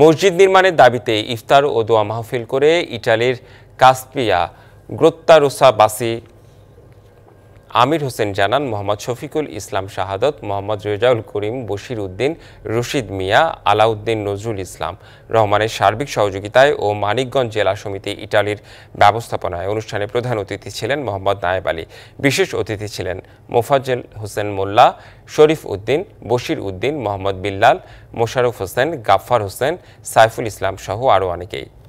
মসজিদ নির্মাণের দাবিতে ইফতার ও দোয়া মাহফিল করে ইটালির কাস্পিয়া বাসি আমির হোসেন জানান মোহাম্মদ শফিকুল ইসলাম শাহাদত মোহাম্মদ রেজাউল করিম বশির উদ্দিন রশিদ মিয়া আলাউদ্দিন নজরুল ইসলাম রহমানের সার্বিক সহযোগিতায় ও মানিকগঞ্জ জেলা সমিতি ইটালির ব্যবস্থাপনায় অনুষ্ঠানে প্রধান অতিথি ছিলেন মোহাম্মদ নায়েব আলী বিশেষ অতিথি ছিলেন মোফাজ্জেল হোসেন মোল্লা শরীফ উদ্দিন বশির উদ্দিন মোহাম্মদ বিল্লাল মোশারফ হোসেন গাফফার হোসেন সাইফুল ইসলাম সহ আরও অনেকেই